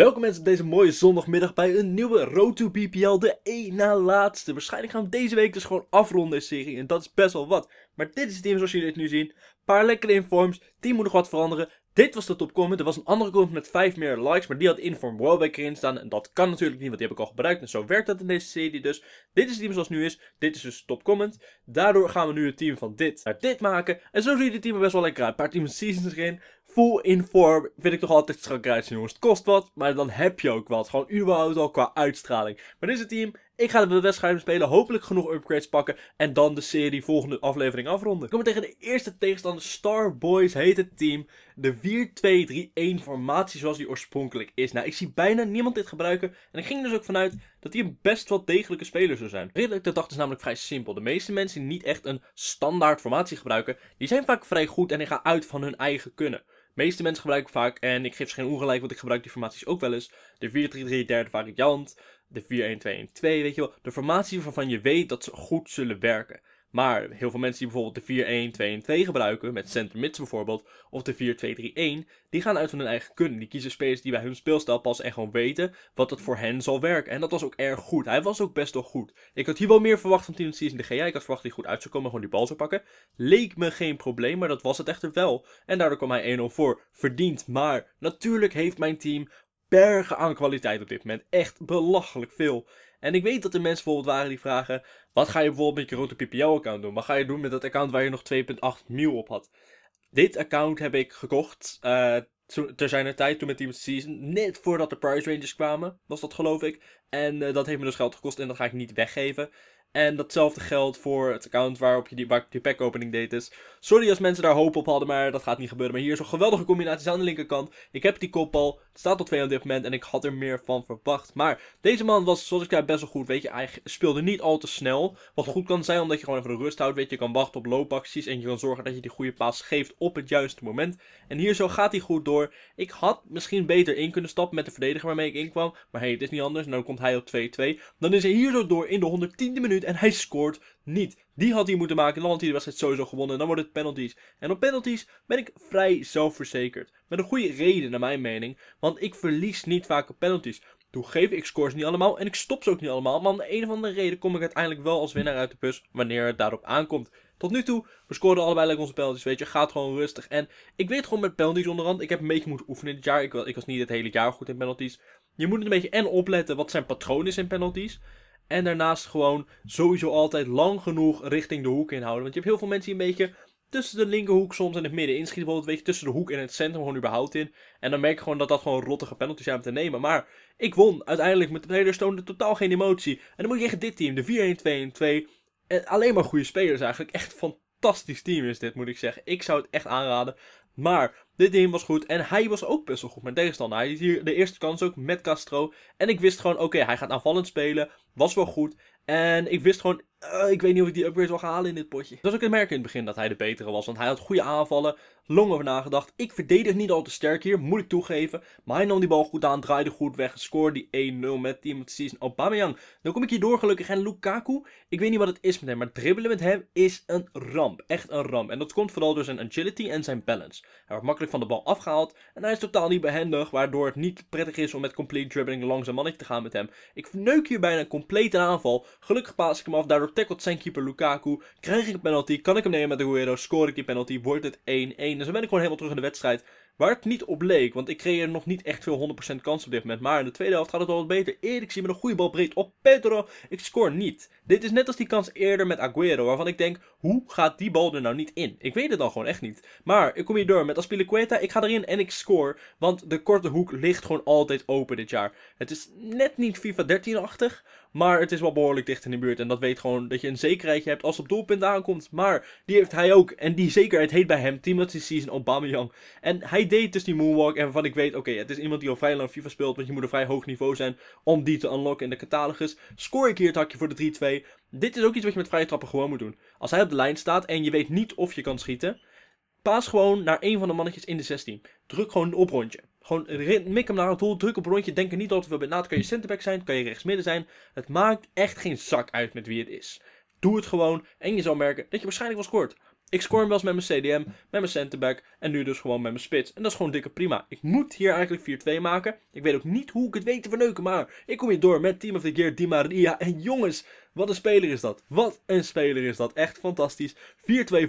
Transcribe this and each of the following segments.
Welkom mensen op deze mooie zondagmiddag bij een nieuwe Road to BPL, de één na laatste. Waarschijnlijk gaan we deze week dus gewoon afronden deze serie en dat is best wel wat. Maar dit is het team zoals jullie het nu zien. Een paar lekkere informs, team moet nog wat veranderen. Dit was de top comment, er was een andere comment met 5 meer likes, maar die had inform Wellback in staan. En dat kan natuurlijk niet, want die heb ik al gebruikt en zo werkt dat in deze serie dus. Dit is het team zoals het nu is, dit is dus top comment. Daardoor gaan we nu het team van dit naar dit maken. En zo ziet het team best wel lekker uit. Een paar team seasons erin, full inform vind ik toch altijd strak uitzien, jongens. Het kost wat, maar dan heb je ook wat. Gewoon überhaupt al qua uitstraling. Maar dit is het team. Ik ga de wedstrijd spelen, hopelijk genoeg upgrades pakken en dan de serie volgende aflevering afronden. kom tegen de eerste tegenstander, Star Boys heet het team. De 4-2-3-1 formatie zoals die oorspronkelijk is. Nou, ik zie bijna niemand dit gebruiken en ik ging dus ook vanuit dat een best wel degelijke speler zou zijn. Redelijk de dacht is namelijk vrij simpel. De meeste mensen die niet echt een standaard formatie gebruiken, die zijn vaak vrij goed en die gaan uit van hun eigen kunnen meeste mensen gebruiken vaak, en ik geef ze geen ongelijk, want ik gebruik die formaties ook wel eens, de 4-3-3 derde variant, de 4-1-2-1-2, weet je wel. De formaties waarvan je weet dat ze goed zullen werken. Maar heel veel mensen die bijvoorbeeld de 4-1-2-1-2 gebruiken, met mids bijvoorbeeld, of de 4-2-3-1, die gaan uit van hun eigen kunnen. Die kiezen spelers die bij hun speelstijl passen en gewoon weten wat het voor hen zal werken. En dat was ook erg goed. Hij was ook best wel goed. Ik had hier wel meer verwacht van Tino in de GA. Ik had verwacht dat hij goed uit zou komen gewoon die bal zou pakken. Leek me geen probleem, maar dat was het echter wel. En daardoor kwam hij 1-0 voor. Verdiend. Maar natuurlijk heeft mijn team bergen aan kwaliteit op dit moment. Echt belachelijk veel. En ik weet dat er mensen bijvoorbeeld waren die vragen: wat ga je bijvoorbeeld met je grote PPL-account doen? Wat ga je doen met dat account waar je nog 2,8 mil op had? Dit account heb ik gekocht uh, ter zijn tijd, toen met Team Season, net voordat de price ranges kwamen, was dat geloof ik. En eh, dat heeft me dus geld gekost en dat ga ik niet weggeven. En datzelfde geldt voor het account waarop je die, waar die pack opening deed is. Sorry als mensen daar hoop op hadden, maar dat gaat niet gebeuren. Maar hier is een geweldige combinatie aan de linkerkant. Ik heb die kopbal. Het staat op 2 op dit moment en ik had er meer van verwacht. Maar deze man was, zoals ik zei, best wel goed. Weet je, hij speelde niet al te snel. Wat goed kan zijn omdat je gewoon even de rust houdt. Weet je, je kan wachten op loopacties en je kan zorgen dat je die goede paas geeft op het juiste moment. En hier zo gaat hij goed door. Ik had misschien beter in kunnen stappen met de verdediger waarmee ik inkwam. Maar hey, het is niet anders. En nou dan komt hij op 2-2. Dan is hij hier zo door in de 110e minuut en hij scoort niet. Die had hij moeten maken. Dan had hij was wedstrijd sowieso gewonnen. Dan wordt het penalties. En op penalties ben ik vrij zelfverzekerd. Met een goede reden naar mijn mening. Want ik verlies niet vaak op penalties. Toegeef, ik scores niet allemaal en ik stop ze ook niet allemaal. Maar om de een of andere reden kom ik uiteindelijk wel als winnaar uit de bus wanneer het daarop aankomt. Tot nu toe, we scoorden allebei lekker onze penalties, weet je. Gaat gewoon rustig. En ik weet gewoon met penalties onderhand. Ik heb een beetje moeten oefenen dit jaar. Ik, was, ik was niet het hele jaar goed in penalties. Je moet een beetje en opletten wat zijn patroon is in penalties. En daarnaast gewoon sowieso altijd lang genoeg richting de hoek inhouden. Want je hebt heel veel mensen die een beetje tussen de linkerhoek soms en het midden inschieten. Bijvoorbeeld weet je, tussen de hoek en het centrum gewoon überhaupt in. En dan merk je gewoon dat dat gewoon rottige penalties zijn om te nemen. Maar ik won uiteindelijk met de toonde totaal geen emotie. En dan moet je tegen dit team, de 4-1-2-1-2. Eh, alleen maar goede spelers eigenlijk. Echt fantastisch team is dit, moet ik zeggen. Ik zou het echt aanraden. Maar dit ding was goed en hij was ook best wel goed met tegenstander. Hij is hier de eerste kans ook met Castro. En ik wist gewoon, oké, hij gaat aanvallend spelen. Was wel goed. En ik wist gewoon, eh, ik weet niet of ik die upgrade wil gaan halen in dit potje. Dat was ook het merk in het begin dat hij de betere was. Want hij had goede aanvallen, long over nagedacht. Ik verdedig niet al te sterk hier, moet ik toegeven. Maar hij nam die bal goed aan, draaide goed weg. Scoorde die 1-0 met Team of Season Aubameyang. Dan kom ik hier door gelukkig. En Lukaku, ik weet niet wat het is met hem. Maar dribbelen met hem is een ramp. Echt een ramp. En dat komt vooral door zijn agility en zijn balance. Hij wordt makkelijk van de bal afgehaald. En hij is totaal niet behendig, waardoor het niet prettig is om met complete dribbling langzaam mannetje te gaan met hem. Ik neuk hier bijna een complete aanval. Gelukkig paas ik hem af, daardoor tackelt zijn keeper Lukaku. Krijg ik een penalty, kan ik hem nemen met de Guerrero, score ik die penalty, wordt het 1-1. Dus dan ben ik gewoon helemaal terug in de wedstrijd. Waar het niet op leek, want ik kreeg er nog niet echt veel 100% kans op dit moment. Maar in de tweede helft gaat het wel wat beter. Erik zie met een goede bal breed op Pedro. Ik scoor niet. Dit is net als die kans eerder met Aguero, waarvan ik denk, hoe gaat die bal er nou niet in? Ik weet het dan gewoon echt niet. Maar ik kom hier door met Aspilicueta. Ik ga erin en ik score, want de korte hoek ligt gewoon altijd open dit jaar. Het is net niet FIFA 13-achtig, maar het is wel behoorlijk dicht in de buurt. En dat weet gewoon dat je een zekerheidje hebt als het op doelpunt aankomt. Maar die heeft hij ook. En die zekerheid heet bij hem Timothy Season Aubameyang. En hij idee, is die moonwalk. En waarvan ik weet, oké, het is iemand die al vrij lang FIFA speelt. Want je moet een vrij hoog niveau zijn om die te unlocken in de catalogus. Score ik hier het hakje voor de 3-2. Dit is ook iets wat je met vrije trappen gewoon moet doen. Als hij op de lijn staat en je weet niet of je kan schieten. Paas gewoon naar een van de mannetjes in de 16. Druk gewoon een rondje. Gewoon mik hem naar het doel, druk op rondje. Denk er niet al te veel bij na. Het kan je centerback zijn, het kan je rechtsmidden zijn. Het maakt echt geen zak uit met wie het is. Doe het gewoon en je zal merken dat je waarschijnlijk wel scoort. Ik scoren hem wel eens met mijn CDM, met mijn centerback en nu dus gewoon met mijn spits. En dat is gewoon dikke prima. Ik moet hier eigenlijk 4-2 maken. Ik weet ook niet hoe ik het weet te verneuken, maar ik kom hier door met Team of the Gear, Di Maria. En jongens, wat een speler is dat. Wat een speler is dat. Echt fantastisch. 4-2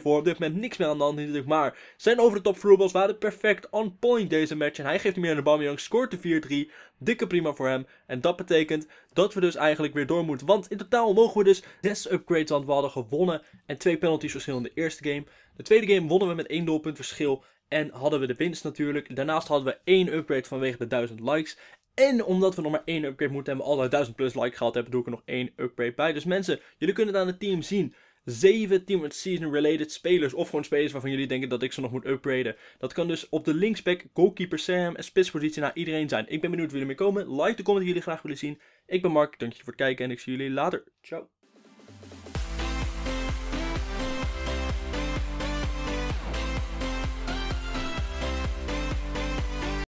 voor. Op dit moment niks meer aan de hand natuurlijk. Maar zijn over de top throughballs waren perfect on point deze match. En hij geeft hem meer aan de Bamiyang. Scoort de 4-3. Dikke prima voor hem. En dat betekent dat we dus eigenlijk weer door moeten. Want in totaal mogen we dus 6 upgrades. Want we hadden gewonnen. En twee penalties verschil in de eerste game. De tweede game wonnen we met 1 doelpunt verschil. En hadden we de winst natuurlijk. Daarnaast hadden we één upgrade vanwege de 1000 likes. En omdat we nog maar één upgrade moeten hebben, dat 1000 plus like gehad hebben, doe ik er nog één upgrade bij. Dus mensen, jullie kunnen het aan het team zien. Zeven Team Season related spelers. Of gewoon spelers waarvan jullie denken dat ik ze nog moet upgraden. Dat kan dus op de linksback, goalkeeper Sam en spitspositie naar iedereen zijn. Ik ben benieuwd wie jullie mee komen. Like de comment die jullie graag willen zien. Ik ben Mark, dank voor het kijken en ik zie jullie later. Ciao.